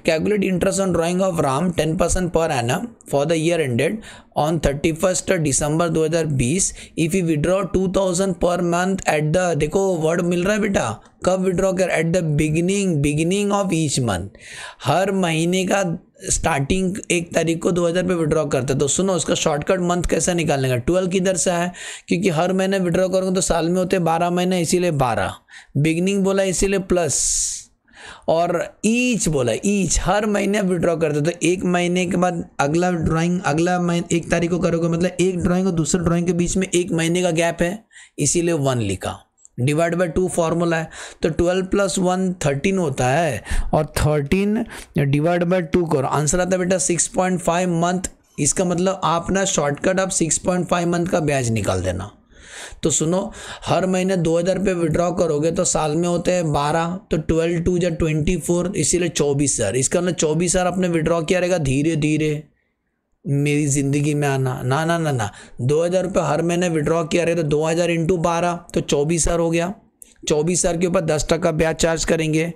calculate interest on drawing of Ram ten percent per annum for the year ended on thirty first December दो हज़ार बीस if you withdraw two thousand per month at the देखो वर्ड मिल रहा है बेटा कब विड्रॉ कर at the beginning beginning of each month हर महीने का स्टार्टिंग एक तारीख को दो हज़ार पे विड्रॉ करते तो सुनो उसका शॉर्टकट मंथ कैसे निकालने का ट्वेल्व किधर से है क्योंकि हर महीने विड्रॉ करोगे तो साल में होते बारह महीने इसीलिए बारह बिगनिंग बोला इसीलिए प्लस और ईच बोला ईच हर महीने विड्रॉ करते तो एक महीने के बाद अगला ड्राइंग अगला महीने एक तारीख को करोगे मतलब एक ड्राइंग और दूसरे ड्राइंग के बीच में एक महीने का गैप है इसीलिए वन लिखा डिवाइड बाय टू फार्मूला है तो ट्वेल्व प्लस वन थर्टीन होता है और थर्टीन डिवाइड बाय टू करो आंसर आता है बेटा सिक्स पॉइंट फाइव मंथ इसका मतलब आप ना शॉर्टकट आप सिक्स पॉइंट फाइव मंथ का ब्याज निकाल देना तो सुनो हर महीने दो हज़ार रुपये विड्रॉ करोगे तो साल में होते हैं बारह तो ट्वेल्व टू या ट्वेंटी फोर इसीलिए चौबीस हज़ार इसका मतलब चौबीस हज़ार आपने विड्रॉ किया रहेगा धीरे धीरे मेरी ज़िंदगी में आना ना ना ना ना दो हज़ार रुपये हर महीने विड्रॉ किया रहे तो दो हज़ार इंटू बारह तो चौबीस हज़ार हो गया चौबीस हज़ार के ऊपर दस टका ब्याज चार्ज करेंगे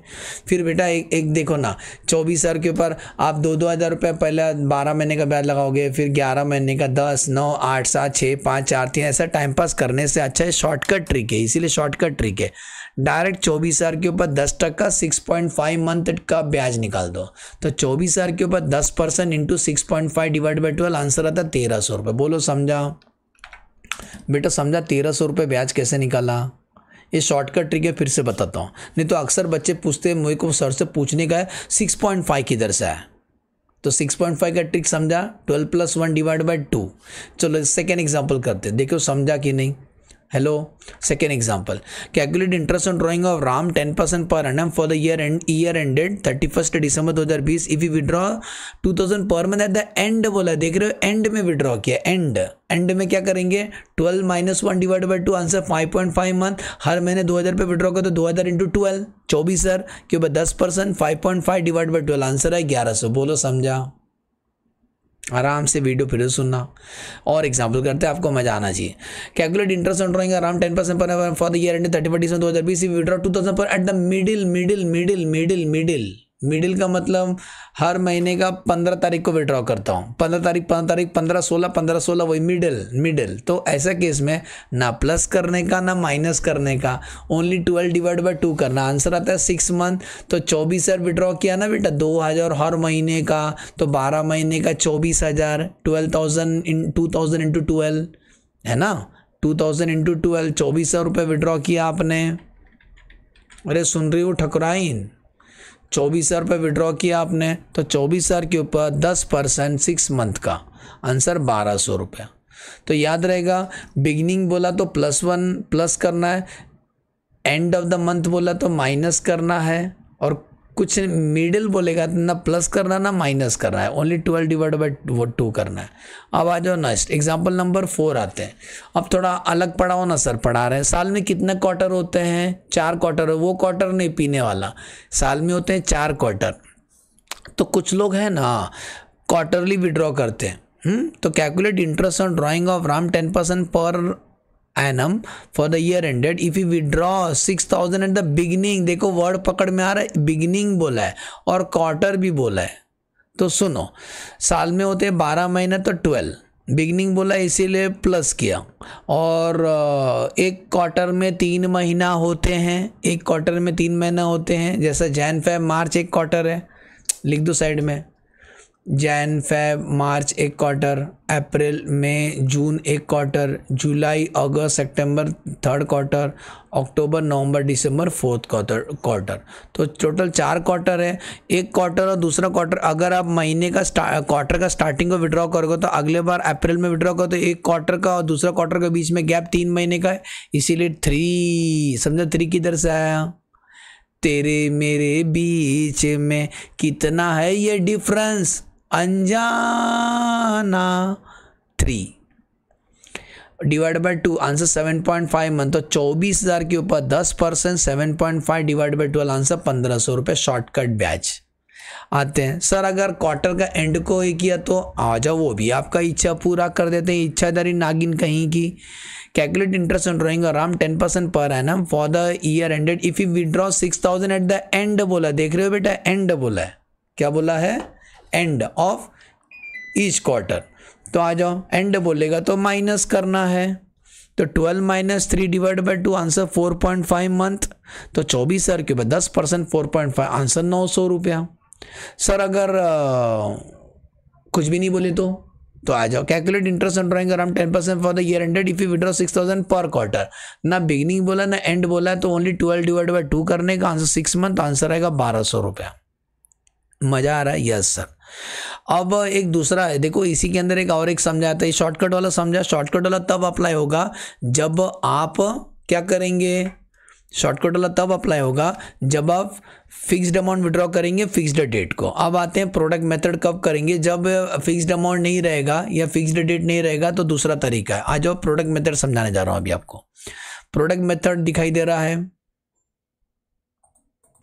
फिर बेटा एक एक देखो ना चौबीस हज़ार के ऊपर आप दो दो हज़ार रुपये पहले बारह महीने का ब्याज लगाओगे फिर ग्यारह महीने का दस नौ आठ सात छः पाँच चार तीन ऐसा टाइम पास करने से अच्छा है शॉर्टकट ट्रिक है इसीलिए शॉर्टकट ट्रिक है डायरेक्ट चौबीस हज़ार के ऊपर दस टक्का सिक्स पॉइंट फाइव मंथ का ब्याज निकाल दो तो चौबीस हज़ार के ऊपर दस percent into six point five divide by twelve answer आता है तेरह सौ रुपये बोलो समझा बेटा समझा तेरह सौ रुपये ब्याज कैसे निकाला ये शॉर्टकट ट्रिक है फिर से बताता हूँ नहीं तो अक्सर बच्चे पूछते हैं मुझे को सर से पूछने का है सिक्स पॉइंट फाइव किधर से है तो सिक्स पॉइंट फाइव का ट्रिक समझा twelve plus one divide by two चलो सेकेंड एग्जाम्पल करते देखो समझा कि नहीं hello second example calculate interest on drawing of Ram ten percent per annum for the year end year ended thirty first December दो हज़ार बीस if you withdraw two thousand per month at the end बोला देख रहे हो and में withdraw किया and and में क्या करेंगे twelve minus one divide by two answer five point five month हर महीने दो हज़ार पे विड्रॉ कर तो दो हज़ार इंटू ट्वेल्व चौबीस सर क्यों दस percent five point five divide by twelve answer है ग्यारह सौ बोलो समझा आराम से वीडियो फिर सुनना और एग्जाम्पल करते हैं आपको मजा आना चाहिए calculate interest on drawing around ten percent per for the year end thirty first दो हज़ार बीस withdraw two thousand per at the middle middle middle middle middle middle का मतलब हर महीने का पंद्रह तारीख को विड्रॉ करता हूँ पंद्रह तारीख पंद्रह तारीख पंद्रह सोलह पंद्रह सोलह वही मिडिल मिडिल तो ऐसा केस में ना प्लस करने का ना माइनस करने का only twelve divide by two करना आंसर आता है सिक्स मंथ तो चौबीस हज़ार विड्रॉ किया ना बेटा दो हज़ार हर महीने का तो बारह महीने का चौबीस हज़ार twelve thousand in two thousand into twelve है ना टू थाउजेंड इंटू ट्वेल्व चौबीस हज़ार रुपये विड्रॉ किया आपने अरे सुन रही हो ठकुराइन चौबीस हज़ार रुपये विड्रॉ किया आपने तो चौबीस हज़ार के ऊपर दस परसेंट सिक्स मंथ का आंसर बारह सौ रुपये तो याद रहेगा बिगनिंग बोला तो प्लस वन प्लस करना है एंड ऑफ द मंथ बोला तो माइनस करना है और कुछ मिडिल बोलेगा ना प्लस करना ना माइनस करना है ओनली ट्वेल्व डिवाइड बाई वो टू करना है अब आ जाओ नेक्स्ट एग्जाम्पल नंबर फोर आते हैं अब थोड़ा अलग पढ़ाओ ना सर पढ़ा रहे हैं साल में कितने क्वार्टर होते हैं चार क्वार्टर वो क्वार्टर नहीं पीने वाला साल में होते हैं चार क्वार्टर तो कुछ लोग हैं ना क्वार्टरली विड्रॉ करते हैं हुँ? हम्म, तो calculate interest on drawing of Ram ten percent per annum for the year ended if you withdraw six thousand at the beginning देखो वर्ड पकड़ में आ रहा है बिगिनिंग बोला है और क्वार्टर भी बोला है तो सुनो साल में होते हैं बारह महीने तो ट्वेल्व बिगनिंग बोला इसीलिए प्लस किया और एक क्वार्टर में तीन महीना होते हैं एक क्वार्टर में तीन महीना होते हैं जैसा जैन फेब मार्च एक क्वार्टर है लिख दो साइड में जैन फेब मार्च एक क्वार्टर अप्रैल मई जून एक क्वार्टर जुलाई अगस्त सितंबर थर्ड क्वार्टर अक्टूबर नवंबर दिसंबर फोर्थ क्वार्टर क्वार्टर तो टोटल चार क्वार्टर है एक क्वार्टर और दूसरा क्वार्टर अगर आप महीने का क्वार्टर का स्टार्टिंग को विड्रॉ करोगे तो अगले बार अप्रैल में विड्रॉ करो तो एक क्वार्टर का और दूसरा क्वार्टर के बीच में गैप तीन महीने का है इसीलिए थ्री समझो थ्री किधर से आया तेरे मेरे बीच में कितना है ये डिफरेंस अंजाना three divide by two answer seven point five मन तो चौबीस हज़ार के ऊपर दस percent seven point five divide by twelve answer पंद्रह सौ रुपये शॉर्टकट ब्याज आते हैं सर अगर क्वार्टर का एंड को ही किया तो आ जाओ वो भी आपका इच्छा पूरा कर देते हैं इच्छाधारी नागिन कहीं की calculate interest on drawing around ten percent per है ना for the year ended if you withdraw six thousand at the end बोला देख रहे हो बेटा एंड बोला है क्या बोला है एंड ऑफ ईच क्वार्टर तो आ जाओ एंड बोलेगा तो माइनस करना है तो 12 minus three divide by two answer 4.5 month तो चौबीस सर के बाद दस परसेंट फोर आंसर नौ सौ रुपया सर अगर आ, कुछ भी नहीं बोले तो तो आ जाओ calculate interest on drawing around ten percent for the year hundred if you withdraw six thousand per quarter ना बिगिनिंग बोला ना एंड बोला तो only twelve divide by two करने का आंसर सिक्स मंथ आंसर आएगा बारह सौ रुपया मज़ा आ रहा है यस सर अब एक दूसरा है देखो इसी के अंदर एक और एक समझाता है शॉर्टकट वाला समझा शॉर्टकट वाला तब अप्लाई होगा जब आप क्या करेंगे शॉर्टकट वाला तब अप्लाई होगा जब आप फिक्स्ड अमाउंट विड्रॉ करेंगे फिक्स्ड डेट को अब आते हैं प्रोडक्ट मेथड कब करेंगे जब फिक्स्ड अमाउंट नहीं रहेगा या फिक्स्ड डेट नहीं रहेगा तो दूसरा तरीका है आज आप प्रोडक्ट मेथड समझाने जा रहा हूँ अभी आपको प्रोडक्ट मेथड दिखाई दे रहा है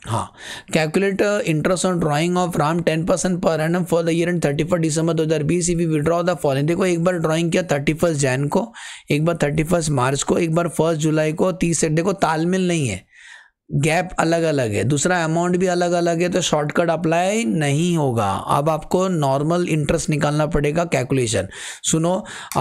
हाँ calculate interest on drawing of Ram ten percent per annum for the year end thirty first December दो हज़ार बीस E V withdraw the following देखो एक बार ड्राइंग किया थर्टी फर्स्ट जैन को एक बार थर्टी फर्स्ट मार्च को एक बार फर्स्ट जुलाई को तीस देखो तालमेल नहीं है गैप अलग अलग है दूसरा अमाउंट भी अलग अलग है तो शॉर्टकट अप्लाई नहीं होगा अब आपको नॉर्मल इंटरेस्ट निकालना पड़ेगा कैलकुलेशन सुनो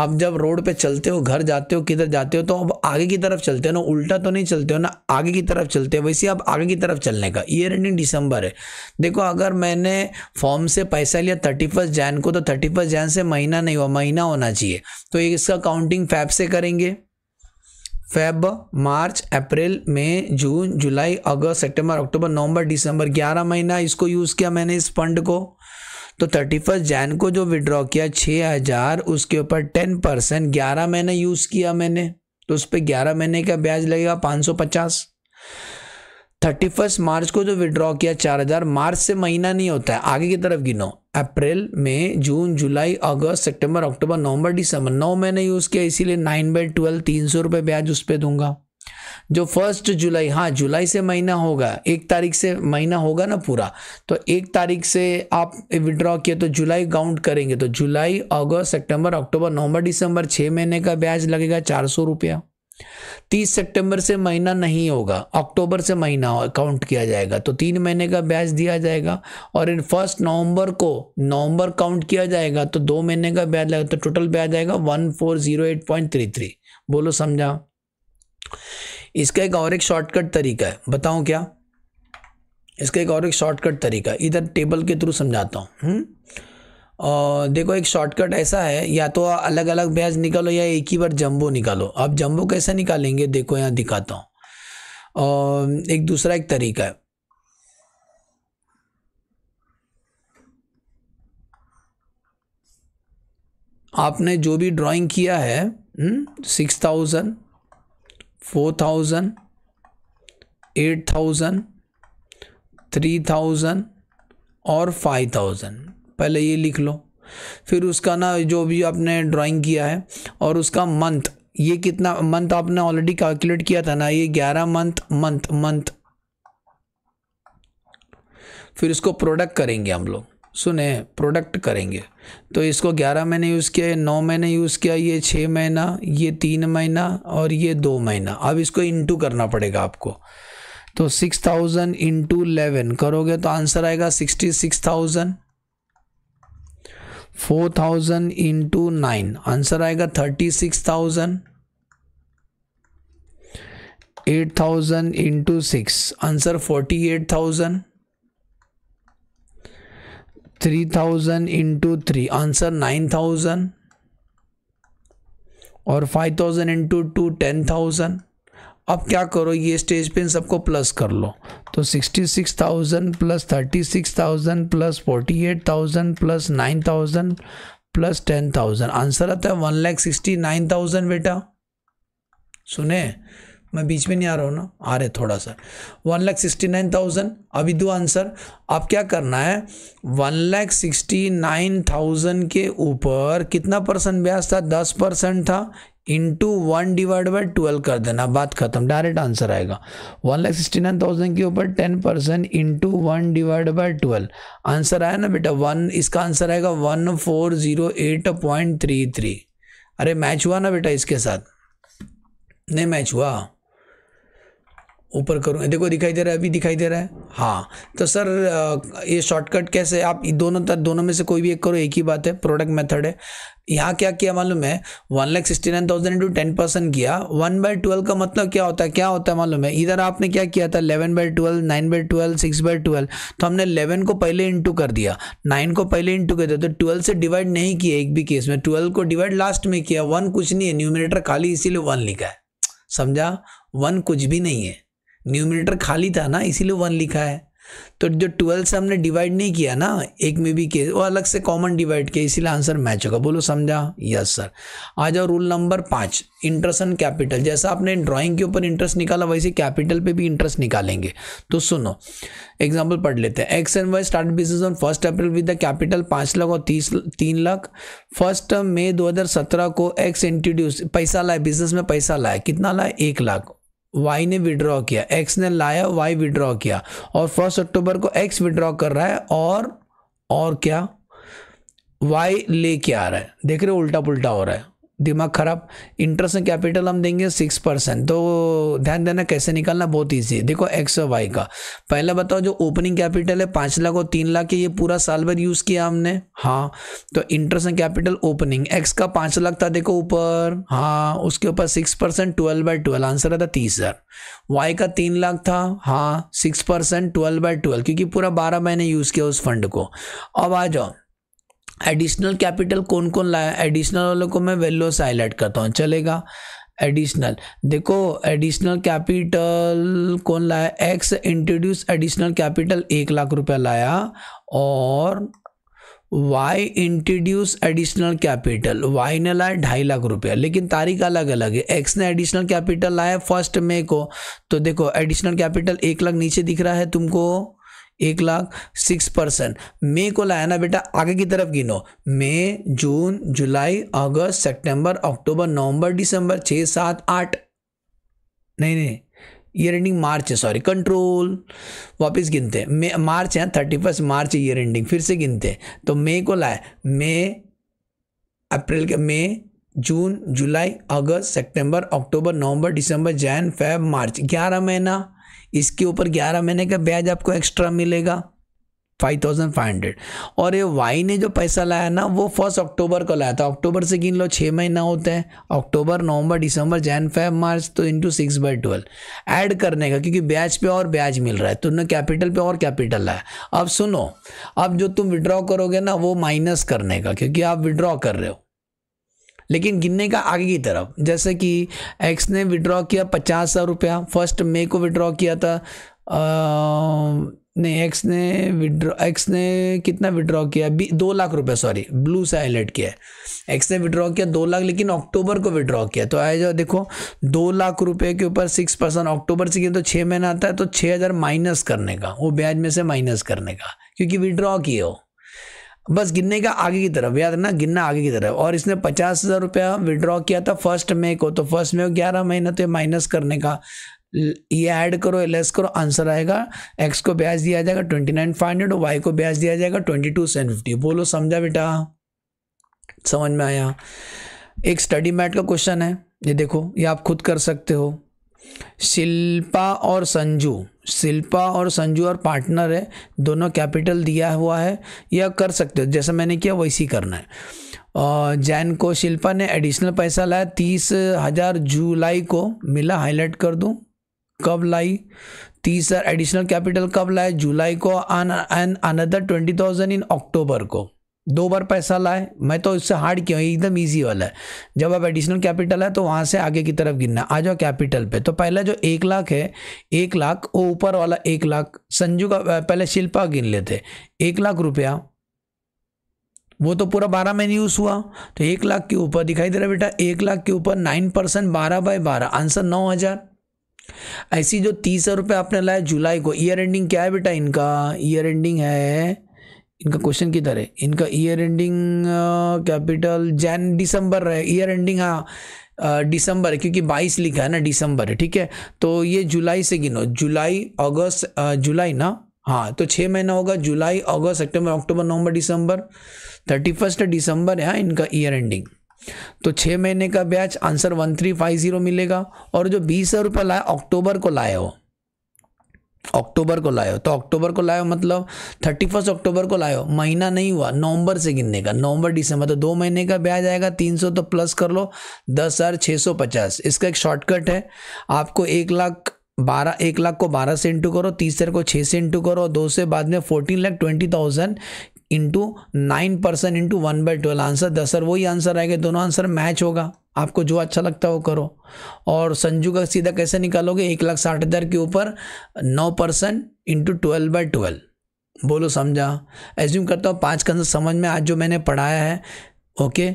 आप जब रोड पे चलते हो घर जाते हो किधर जाते हो तो अब आगे की तरफ चलते हो ना उल्टा तो नहीं चलते हो ना आगे की तरफ चलते हो वैसे अब आगे की तरफ चलने का ईयर एंडिंग दिसंबर है देखो अगर मैंने फॉर्म से पैसा लिया थर्टी फर्स्ट जैन को तो थर्टी फर्स्ट जैन से महीना नहीं हुआ महीना होना चाहिए तो इसका काउंटिंग फैप से करेंगे फेब मार्च अप्रैल मई जून जुलाई अगस्त सितंबर अक्टूबर नवंबर दिसंबर 11 महीना इसको यूज़ किया मैंने इस फंड को तो थर्टी फर्स्ट जैन को जो विड्रॉ किया छः हज़ार उसके ऊपर टेन परसेंट ग्यारह महीने यूज़ किया मैंने तो उस पर ग्यारह महीने का ब्याज लगेगा पाँच सौ पचास थर्टी फर्स्ट मार्च को जो विड्रॉ किया चार हज़ार मार्च से महीना नहीं होता है आगे की तरफ गिनो अप्रैल में जून जुलाई अगस्त सितंबर अक्टूबर नवंबर दिसंबर नौ महीने यूज़ किया इसीलिए नाइन बाई ट्वेल्व तीन सौ रुपये ब्याज उस पर दूंगा जो फर्स्ट जुलाई हाँ जुलाई से महीना होगा एक तारीख से महीना होगा ना पूरा तो एक तारीख से आप विड्रॉ किए तो जुलाई काउंट करेंगे तो जुलाई अगस्त सितंबर अक्टूबर नवंबर दिसंबर छः महीने का ब्याज लगेगा चार सौ रुपया तीस सितंबर से महीना नहीं होगा अक्टूबर से महीना काउंट किया जाएगा तो तीन महीने का ब्याज दिया जाएगा और इन फर्स्ट नवंबर को नवंबर काउंट किया जाएगा तो दो महीने का ब्याज लगेगा तो टोटल ब्याज आएगा one four zero eight point three three बोलो समझा इसका एक और एक शॉर्टकट तरीका है बताओ क्या इसका एक और एक शॉर्टकट तरीका इधर टेबल के थ्रू समझाता हूँ हम्म? और देखो एक शॉर्टकट ऐसा है या तो अलग अलग ब्याज निकालो या एक ही बार जंबो निकालो आप जंबो कैसे निकालेंगे देखो यहाँ दिखाता हूँ और एक दूसरा एक तरीका है आपने जो भी ड्राइंग किया है six thousand four thousand eight thousand three thousand और फाइव थाउजेंड पहले ये लिख लो फिर उसका ना जो भी आपने ड्राइंग किया है और उसका मंथ ये कितना मंथ आपने ऑलरेडी कैलकुलेट किया था ना ये ग्यारह मंथ मंथ मंथ फिर इसको प्रोडक्ट करेंगे हम लोग सुने प्रोडक्ट करेंगे तो इसको ग्यारह महीने यूज़ किया ये नौ महीने यूज़ किया ये छः महीना ये तीन महीना और ये दो महीना अब इसको इंटू करना पड़ेगा आपको तो सिक्स थाउजेंड इंटू इलेवन करोगे तो आंसर आएगा sixty six thousand four thousand into nine answer आएगा thirty six thousand eight thousand into six answer forty eight thousand three thousand into three answer nine thousand और five thousand into two ten thousand अब क्या करो ये stage पे इन सबको plus कर लो तो 66,000 plus 36,000 plus 48,000 plus 9,000 plus 10,000 answer आता है वन लैख सिक्सटी बेटा सुने मैं बीच में नहीं आ रहा हूँ ना आ रहे थोड़ा सा one lakh sixty nine thousand अभी दो आंसर अब क्या करना है one lakh sixty nine thousand के ऊपर कितना परसेंट ब्याज था दस परसेंट था into one divide by twelve कर देना बात खत्म डायरेक्ट आंसर आएगा one lakh sixty nine thousand के ऊपर ten percent into one divide by twelve answer आया ना बेटा वन इसका आंसर आएगा one four zero eight point three three अरे मैच हुआ ना बेटा इसके साथ नहीं मैच हुआ ऊपर करूँ देखो दिखाई दे रहा है अभी दिखाई दे रहा है हाँ तो सर ये शॉर्टकट कैसे आप दोनों तरफ दोनों में से कोई भी एक करो एक ही बात है प्रोडक्ट मेथड है यहाँ क्या किया मालूम है one lakh sixty nine thousand into ten percent किया वन बाई ट्वेल्व का मतलब क्या होता है क्या होता है मालूम है इधर आपने क्या किया था eleven by twelve nine by twelve six by twelve तो हमने इलेवन को पहले इंटू कर दिया नाइन को पहले इंटू कर दिया तो ट्वेल्व से डिवाइड नहीं किया एक भी केस में ट्वेल्व को डिवाइड लास्ट में किया वन कुछ नहीं है न्यूमिनेटर खाली इसीलिए वन लिखा है समझा वन कुछ भी नहीं है न्यूमिनेटर खाली था ना इसीलिए वन लिखा है तो जो ट्वेल्थ से हमने डिवाइड नहीं किया ना एक में भी के वो अलग से कॉमन डिवाइड किया इसीलिए आंसर मैच होगा बोलो समझा यस सर आ जाओ रूल नंबर पाँच इंटरेस्ट एंड कैपिटल जैसा आपने ड्राइंग के ऊपर इंटरेस्ट निकाला वैसे कैपिटल पे भी इंटरेस्ट निकालेंगे तो सुनो एग्जाम्पल पढ़ लेते हैं X and Y start business on first April with the capital पाँच लाख और तीस तीन लाख फर्स्ट मई दो को एक्स इंट्रोड्यूस पैसा लाए बिजनेस में पैसा लाए कितना लाए एक लाख वाई ने विड्रॉ किया एक्स ने लाया वाई विड्रॉ किया और फर्स्ट अक्टूबर को एक्स विड्रॉ कर रहा है और और क्या वाई लेके आ रहा है देख रहे हो उल्टा पुल्टा हो रहा है दिमाग खराब इंटरेस्ट कैपिटल हम देंगे सिक्स परसेंट तो ध्यान देना कैसे निकालना बहुत ईजी है देखो एक्स और वाई का पहला बताओ जो ओपनिंग कैपिटल है पाँच लाख और तीन लाख ये पूरा साल भर यूज़ किया हमने हाँ तो इंटरेस्ट कैपिटल ओपनिंग एक्स का पाँच लाख था देखो ऊपर हाँ उसके ऊपर six percent twelve by twelve answer आता तीस हज़ार वाई का तीन लाख था हाँ six percent twelve by twelve क्योंकि पूरा बारह महीने यूज़ किया उस फंड को अब आ जाओ एडिशनल कैपिटल कौन कौन लाया एडिशनल वालों को मैं से हाईलाइट करता हूँ चलेगा एडिशनल देखो एडिशनल कैपिटल कौन लाया एक्स इंट्रोड्यूस एडिशनल कैपिटल एक लाख रुपया लाया और Y introduce additional capital Y ने लाया ढाई लाख रुपया लेकिन तारीख अलग अलग है एक्स ने एडिशनल कैपिटल लाया फर्स्ट मे को तो देखो एडिशनल कैपिटल एक लाख नीचे दिख रहा है तुमको एक लाख सिक्स परसेंट मे को लाया ना बेटा आगे की तरफ गिनो मे जून जुलाई अगस्त सितंबर अक्टूबर नवंबर दिसंबर छः सात आठ नहीं नहीं ईयर एंडिंग मार्च है सॉरी कंट्रोल वापस गिनते हैं मार्च है thirty first March year ending फिर से गिनते हैं तो मे को लाए मे अप्रैल के मे जून जुलाई अगस्त सितंबर अक्टूबर नवंबर दिसंबर जैन फेब मार्च ग्यारह महीना इसके ऊपर ग्यारह महीने का ब्याज आपको एक्स्ट्रा मिलेगा फाइव थाउजेंड फाइव हंड्रेड और ये वाई ने जो पैसा लाया ना वो फर्स्ट अक्टूबर को लाया था अक्टूबर से गिन लो छः महीना होते हैं अक्टूबर नवंबर दिसंबर जैन फेब मार्च तो into six by twelve add करने का क्योंकि ब्याज पे और ब्याज मिल रहा है तुमने तो कैपिटल पे और कैपिटल लाया अब सुनो अब जो तुम विड्रॉ करोगे ना वो माइनस करने का क्योंकि आप विड्रॉ कर रहे हो लेकिन गिनने का आगे की तरफ जैसे कि एक्स ने विड्रॉ किया पचास हज़ार रुपया फर्स्ट मे को विड्रॉ किया था आ, नहीं एक्स ने विड्रॉ एक्स ने कितना विड्रॉ किया बी दो लाख रुपए सॉरी ब्लू से हाईलाइट किया है एक्स ने विड्रॉ किया दो लाख लेकिन अक्टूबर को विड्रॉ किया तो आया जाओ देखो दो लाख रुपए के ऊपर सिक्स परसेंट अक्टूबर से किया तो छः महीना आता है तो छः हज़ार माइनस करने का वो ब्याज में से माइनस करने का क्योंकि विड्रॉ किए हो बस गिनने का आगे की तरफ याद रखना गिनना आगे की तरफ और इसने पचास हज़ार रुपया विड्रॉ किया था फर्स्ट मे को तो फर्स्ट मे को ग्यारह महीना तो माइनस करने का ये ऐड करो लेस करो आंसर आएगा एक्स को ब्याज दिया जाएगा ट्वेंटी नाइन फाइव हंड्रेड और वाई को ब्याज दिया जाएगा ट्वेंटी टू सेवन फिफ्टी बोलो समझा बेटा समझ में आया एक स्टडी मैट का क्वेश्चन है ये देखो ये आप खुद कर सकते हो शिल्पा और संजू शिल्पा और संजू और पार्टनर है दोनों कैपिटल दिया हुआ है या कर सकते हो जैसा मैंने किया वैसी करना है और जैन को शिल्पा ने एडिशनल पैसा लाया तीस हज़ार जुलाई को मिला हाईलाइट कर दूँ कब लाई तीस एडिशनल कैपिटल कब लाए जुलाई को and another twenty thousand in October को दो बार पैसा लाए मैं तो इससे हार्ड क्यों एकदम ईजी वाला है जब आप एडिशनल कैपिटल है तो वहाँ से आगे की तरफ गिनना आ जाओ कैपिटल पे तो पहला जो एक लाख है एक लाख वो ऊपर वाला एक लाख संजू का पहले शिल्पा गिन लेते एक लाख रुपया वो तो पूरा बारह में यूज़ हुआ तो एक लाख के ऊपर दिखाई दे रहा बेटा एक लाख के ऊपर नाइन परसेंट बारह बाय बारह आंसर नौ हज़ार ऐसी जो तीस रुपये आपने लाया जुलाई को ईयर एंडिंग क्या है बेटा इनका ईयर एंडिंग है इनका क्वेश्चन किधर है इनका ईयर एंडिंग कैपिटल जैन दिसंबर है ईयर एंडिंग हाँ दिसंबर है क्योंकि 22 लिखा है ना दिसंबर है ठीक है तो ये जुलाई से गिनो जुलाई अगस्त जुलाई ना हाँ तो छः महीना होगा जुलाई अगस्त सितंबर अक्टूबर नवंबर दिसंबर थर्टी फर्स्ट दिसंबर है इनका ईयर एंडिंग तो छः महीने का ब्याज answer one three five zero मिलेगा और जो बीस हज़ार रुपये लाया अक्टूबर को लाए हो अक्टूबर को लाए हो तो अक्टूबर को लाए हो मतलब थर्टी फर्स्ट अक्टूबर को लाए हो महीना नहीं हुआ नवंबर से गिनने का नवंबर दिसंबर तो दो महीने का ब्याज आएगा तीन सौ तो प्लस कर लो दस हज़ार छः सौ पचास इसका एक शॉर्टकट है आपको एक लाख बारह एक लाख को बारह से इंटू करो तीस को छः से इंटू करो दो से बाद में fourteen lakh twenty thousand into nine percent into one by twelve answer दस हज़ार वही आंसर आएगा दोनों आंसर मैच होगा आपको जो अच्छा लगता है वो करो और संजू का सीधा कैसे निकालोगे एक लाख साठ हज़ार के ऊपर नौ percent into twelve by twelve बोलो समझा एज्यूम करता हूँ पाँच कंसेप्ट समझ में आज जो मैंने पढ़ाया है ओके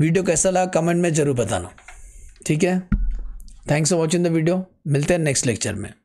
वीडियो कैसा लगा कमेंट में ज़रूर बताना ठीक है thanks for watching the video मिलते हैं नेक्स्ट लेक्चर में